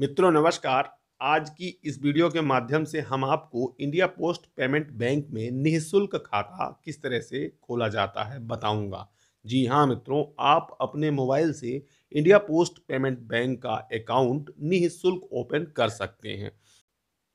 मित्रों नमस्कार आज की इस वीडियो के माध्यम से हम आपको इंडिया पोस्ट पेमेंट बैंक में निःशुल्क खाता किस तरह से खोला जाता है बताऊंगा जी हाँ मित्रों आप अपने मोबाइल से इंडिया पोस्ट पेमेंट बैंक का अकाउंट निःशुल्क ओपन कर सकते हैं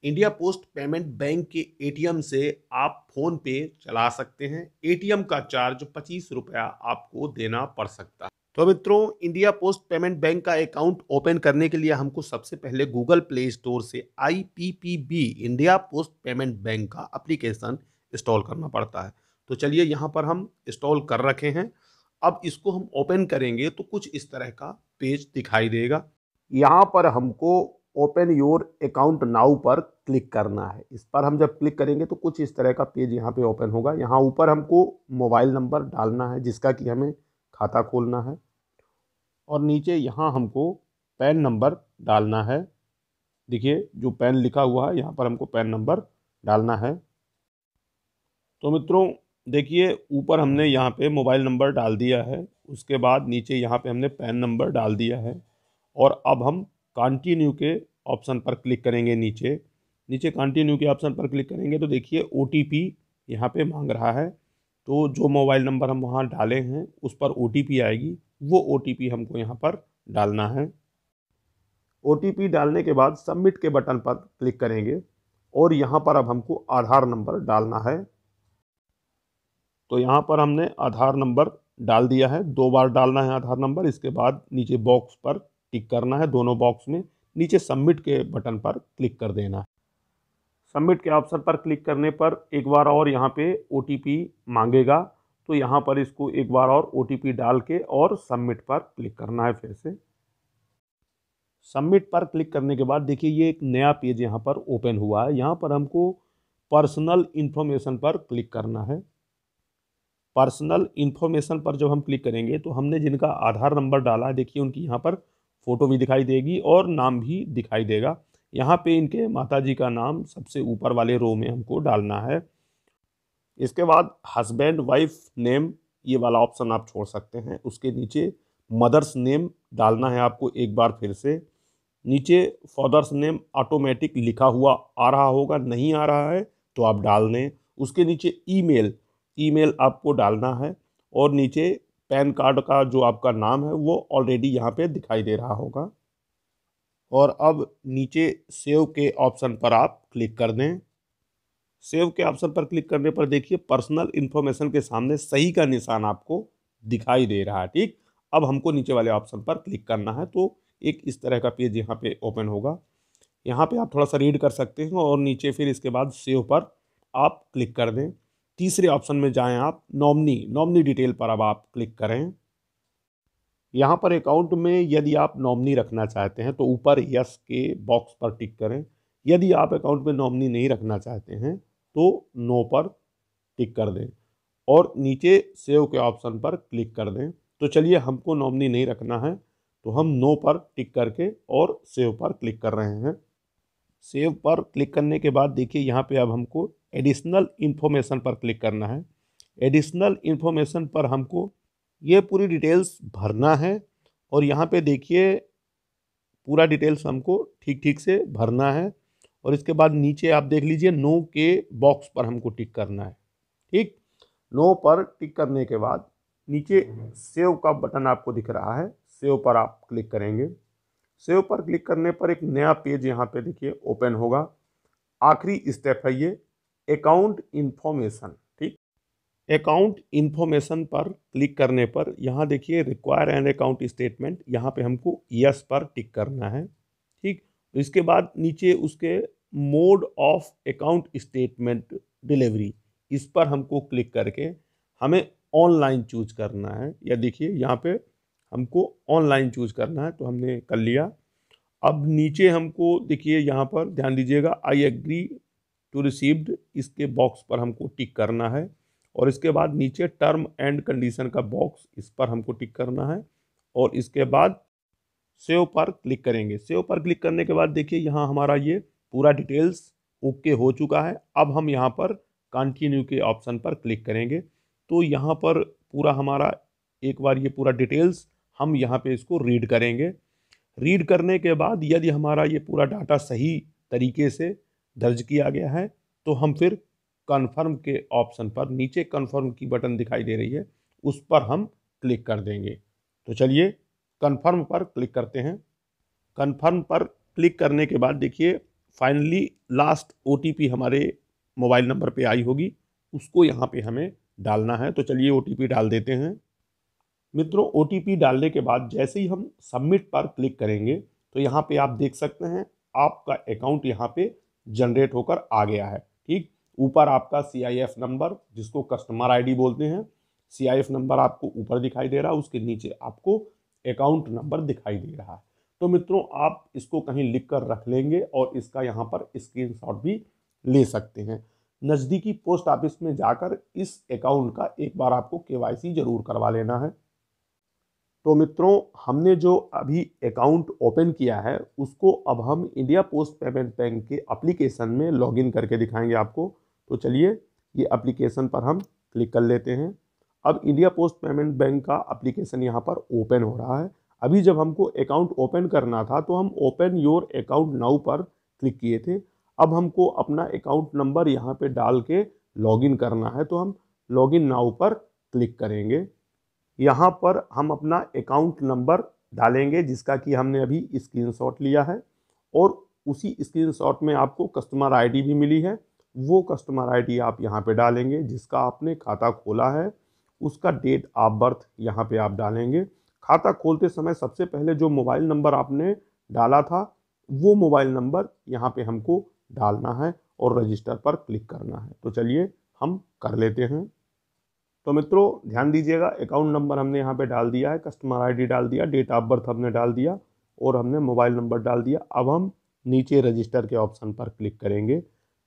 इंडिया पोस्ट पेमेंट बैंक के एटीएम से आप फ़ोन पे चला सकते हैं एटीएम का चार्ज पच्चीस रुपया आपको देना पड़ सकता है तो मित्रों इंडिया पोस्ट पेमेंट बैंक का अकाउंट ओपन करने के लिए हमको सबसे पहले गूगल प्ले स्टोर से IPPB India Post Payment Bank का एप्लीकेशन इंस्टॉल करना पड़ता है तो चलिए यहाँ पर हम इंस्टॉल कर रखे हैं अब इसको हम ओपन करेंगे तो कुछ इस तरह का पेज दिखाई देगा यहाँ पर हमको ओपन योर अकाउंट नाउ पर क्लिक करना है इस पर हम जब क्लिक करेंगे तो कुछ इस तरह का पेज यहाँ पे ओपन होगा यहाँ ऊपर हमको मोबाइल नंबर डालना है जिसका कि हमें खाता खोलना है और नीचे यहाँ हमको पैन नंबर डालना है देखिए जो पैन लिखा हुआ है यहाँ पर हमको पैन नंबर डालना है तो मित्रों देखिए ऊपर हमने यहाँ पे मोबाइल नंबर डाल दिया है उसके बाद नीचे यहाँ पे हमने पैन नंबर डाल दिया है और अब हम कंटिन्यू के ऑप्शन पर क्लिक करेंगे नीचे नीचे कंटिन्यू के ऑप्शन पर क्लिक करेंगे तो देखिए ओ टी पी यहाँ पर मांग रहा है तो जो मोबाइल नंबर हम वहाँ डाले हैं उस पर ओ टी पी आएगी वो ओ हमको यहाँ पर डालना है ओ डालने के बाद सबमिट के बटन पर क्लिक करेंगे और यहाँ पर अब हमको आधार नंबर डालना है तो यहाँ पर हमने आधार नंबर डाल दिया है दो बार डालना है आधार नंबर इसके बाद नीचे बॉक्स पर टिक करना है दोनों बॉक्स में नीचे सबमिट के बटन पर क्लिक कर देना है सबमिट के ऑप्शन पर क्लिक करने पर एक बार और यहाँ पे ओ मांगेगा तो यहाँ पर इसको एक बार और ओ डाल के और सबमिट पर क्लिक करना है फिर से सबमिट पर क्लिक करने के बाद देखिए ये एक नया पेज यहाँ पर ओपन हुआ है यहाँ पर हमको पर्सनल इन्फॉर्मेशन पर क्लिक करना है पर्सनल इन्फॉर्मेशन पर जब हम क्लिक करेंगे तो हमने जिनका आधार नंबर डाला है देखिए उनकी यहाँ पर फ़ोटो भी दिखाई देगी और नाम भी दिखाई देगा यहाँ पे इनके माताजी का नाम सबसे ऊपर वाले रो में हमको डालना है इसके बाद हस्बैंड वाइफ नेम ये वाला ऑप्शन आप छोड़ सकते हैं उसके नीचे मदर्स नेम डालना है आपको एक बार फिर से नीचे फादर्स नेम ऑटोमेटिक लिखा हुआ आ रहा होगा नहीं आ रहा है तो आप डाल दें उसके नीचे ईमेल ईमेल आपको डालना है और नीचे पैन कार्ड का जो आपका नाम है वो ऑलरेडी यहाँ पे दिखाई दे रहा होगा और अब नीचे सेव के ऑप्शन पर आप क्लिक कर दें सेव के ऑप्शन पर क्लिक करने पर देखिए पर्सनल इन्फॉर्मेशन के सामने सही का निशान आपको दिखाई दे रहा है ठीक अब हमको नीचे वाले ऑप्शन पर क्लिक करना है तो एक इस तरह का पेज यहाँ पे ओपन होगा यहाँ पे आप थोड़ा सा रीड कर सकते हैं और नीचे फिर इसके बाद सेव पर आप क्लिक कर दें तीसरे ऑप्शन में जाएं आप नॉमनी नॉमनी डिटेल पर अब आप क्लिक करें यहाँ पर अकाउंट में यदि आप नॉमनी रखना चाहते हैं तो ऊपर यस के बॉक्स पर टिक करें यदि आप अकाउंट में नॉमनी नहीं रखना चाहते हैं तो नो पर टिक कर दें और नीचे सेव के ऑप्शन पर क्लिक कर दें तो चलिए हमको नॉमनी नहीं रखना है तो हम नो पर टिक करके और सेव पर क्लिक कर रहे हैं सेव पर क्लिक करने के बाद देखिए यहाँ पे अब हमको एडिशनल इन्फॉर्मेशन पर क्लिक करना है एडिशनल इन्फॉर्मेशन पर हमको ये पूरी डिटेल्स भरना है और यहाँ पे देखिए पूरा डिटेल्स हमको ठीक ठीक से भरना है और इसके बाद नीचे आप देख लीजिए नो के बॉक्स पर हमको टिक करना है ठीक नो पर टिक करने के बाद नीचे सेव का बटन आपको दिख रहा है सेव पर आप क्लिक करेंगे सेव पर क्लिक करने पर एक नया पेज यहाँ पे देखिए ओपन होगा आखिरी स्टेप है ये अकाउंट इन्फॉर्मेशन ठीक अकाउंट इन्फॉर्मेशन पर क्लिक करने पर यहाँ देखिए रिक्वायर एन अकाउंट स्टेटमेंट यहाँ पे हमको यस पर टिक करना है इसके बाद नीचे उसके mode of account statement delivery इस पर हमको क्लिक करके हमें ऑनलाइन चूज करना है या देखिए यहाँ पे हमको ऑनलाइन चूज करना है तो हमने कर लिया अब नीचे हमको देखिए यहाँ पर ध्यान दीजिएगा आई एग्री टू रिसीव्ड इसके बॉक्स पर हमको टिक करना है और इसके बाद नीचे टर्म एंड कंडीशन का बॉक्स इस पर हमको टिक करना है और इसके बाद सेव पर क्लिक करेंगे सेव पर क्लिक करने के बाद देखिए यहाँ हमारा ये पूरा डिटेल्स ओके हो चुका है अब हम यहाँ पर कंटिन्यू के ऑप्शन पर क्लिक करेंगे तो यहाँ पर पूरा हमारा एक बार ये पूरा डिटेल्स हम यहाँ पे इसको रीड करेंगे रीड करने के बाद यदि हमारा ये पूरा डाटा सही तरीके से दर्ज किया गया है तो हम फिर कन्फर्म के ऑप्शन पर नीचे कन्फर्म की बटन दिखाई दे रही है उस पर हम क्लिक कर देंगे तो चलिए कन्फर्म पर क्लिक करते हैं कन्फर्म पर क्लिक करने के बाद देखिए फाइनली लास्ट ओ हमारे मोबाइल नंबर पर आई होगी उसको यहाँ पे हमें डालना है तो चलिए ओ डाल देते हैं मित्रों ओ डालने के बाद जैसे ही हम सबमिट पर क्लिक करेंगे तो यहाँ पे आप देख सकते हैं आपका अकाउंट यहाँ पे जनरेट होकर आ गया है ठीक ऊपर आपका सी नंबर जिसको कस्टमर आईडी बोलते हैं सी नंबर आपको ऊपर दिखाई दे रहा है उसके नीचे आपको अकाउंट नंबर दिखाई दे रहा है तो मित्रों आप इसको कहीं लिख कर रख लेंगे और इसका यहाँ पर स्क्रीनशॉट भी ले सकते हैं नज़दीकी पोस्ट ऑफिस में जाकर इस अकाउंट का एक बार आपको के जरूर करवा लेना है तो मित्रों हमने जो अभी अकाउंट ओपन किया है उसको अब हम इंडिया पोस्ट पेमेंट बैंक के एप्लीकेशन में लॉगिन करके दिखाएंगे आपको तो चलिए ये एप्लीकेशन पर हम क्लिक कर लेते हैं अब इंडिया पोस्ट पेमेंट बैंक का अप्लीकेशन यहाँ पर ओपन हो रहा है अभी जब हमको अकाउंट ओपन करना था तो हम ओपन योर अकाउंट नाउ पर क्लिक किए थे अब हमको अपना अकाउंट नंबर यहाँ पे डाल के लॉगिन करना है तो हम लॉगिन नाउ पर क्लिक करेंगे यहाँ पर हम अपना अकाउंट नंबर डालेंगे जिसका कि हमने अभी स्क्रीनशॉट लिया है और उसी स्क्रीनशॉट में आपको कस्टमर आईडी भी मिली है वो कस्टमर आईडी आप यहाँ पे डालेंगे जिसका आपने खाता खोला है उसका डेट ऑफ बर्थ यहाँ पे आप डालेंगे खाता खोलते समय सबसे पहले जो मोबाइल नंबर आपने डाला था वो मोबाइल नंबर यहाँ पे हमको डालना है और रजिस्टर पर क्लिक करना है तो चलिए हम कर लेते हैं तो मित्रों ध्यान दीजिएगा अकाउंट नंबर हमने यहाँ पे डाल दिया है कस्टमर आईडी डाल दिया डेट ऑफ बर्थ हमने डाल दिया और हमने मोबाइल नंबर डाल दिया अब हम नीचे रजिस्टर के ऑप्शन पर क्लिक करेंगे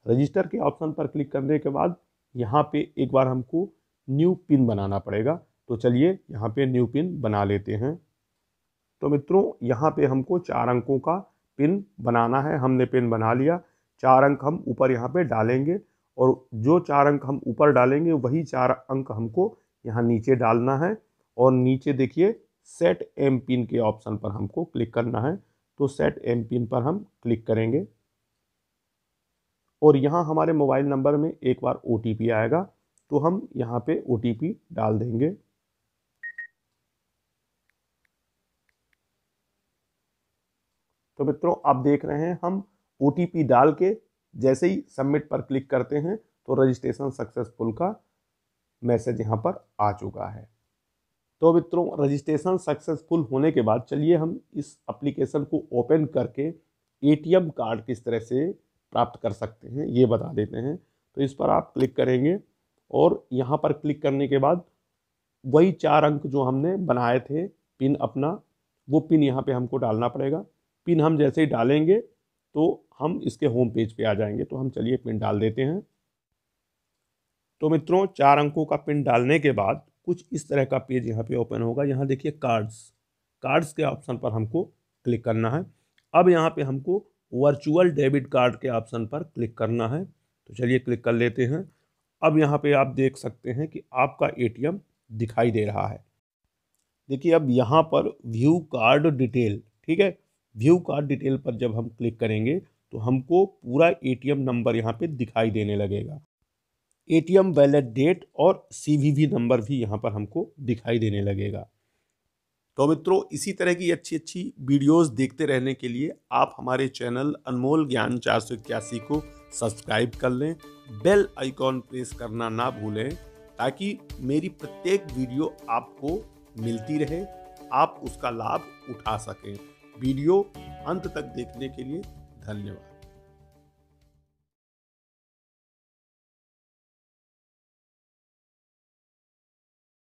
रजिस्टर के ऑप्शन पर क्लिक करने के बाद यहाँ पे एक बार हमको न्यू पिन बनाना पड़ेगा तो चलिए यहाँ पे न्यू पिन बना लेते हैं तो मित्रों यहाँ पे हमको चार अंकों का पिन बनाना है हमने पिन बना लिया चार अंक हम ऊपर यहाँ पे डालेंगे और जो चार अंक हम ऊपर डालेंगे वही चार अंक हमको यहाँ नीचे डालना है और नीचे देखिए सेट एम पिन के ऑप्शन पर हमको क्लिक करना है तो सेट एम पिन पर हम क्लिक करेंगे और यहाँ हमारे मोबाइल नंबर में एक बार ओ आएगा तो हम यहाँ पे ओ डाल देंगे तो मित्रों आप देख रहे हैं हम ओ डाल के जैसे ही सबमिट पर क्लिक करते हैं तो रजिस्ट्रेशन सक्सेसफुल का मैसेज यहाँ पर आ चुका है तो मित्रों रजिस्ट्रेशन सक्सेसफुल होने के बाद चलिए हम इस एप्लीकेशन को ओपन करके एटीएम कार्ड किस तरह से प्राप्त कर सकते हैं ये बता देते हैं तो इस पर आप क्लिक करेंगे और यहाँ पर क्लिक करने के बाद वही चार अंक जो हमने बनाए थे पिन अपना वो पिन यहाँ पे हमको डालना पड़ेगा पिन हम जैसे ही डालेंगे तो हम इसके होम पेज पे आ जाएंगे तो हम चलिए पिन डाल देते हैं तो मित्रों चार अंकों का पिन डालने के बाद कुछ इस तरह का पेज यहाँ पे ओपन होगा यहाँ देखिए कार्ड्स कार्ड्स के ऑप्शन पर हमको क्लिक करना है अब यहाँ पे हमको वर्चुअल डेबिट कार्ड के ऑप्शन पर क्लिक करना है तो चलिए क्लिक कर लेते हैं अब यहाँ पे आप देख सकते हैं कि आपका एटीएम दिखाई दे रहा है देखिए अब यहाँ पर व्यू कार्ड डिटेल ठीक है व्यू कार्ड डिटेल पर जब हम क्लिक करेंगे तो हमको पूरा एटीएम नंबर यहाँ पे दिखाई देने लगेगा एटीएम वैलेट डेट और सीवीवी नंबर भी यहाँ पर हमको दिखाई देने लगेगा तो मित्रों इसी तरह की अच्छी अच्छी वीडियोस देखते रहने के लिए आप हमारे चैनल अनमोल ज्ञान चार को सब्सक्राइब कर लें बेल आइकॉन प्रेस करना ना भूलें ताकि मेरी प्रत्येक वीडियो आपको मिलती रहे आप उसका लाभ उठा सकें वीडियो अंत तक देखने के लिए धन्यवाद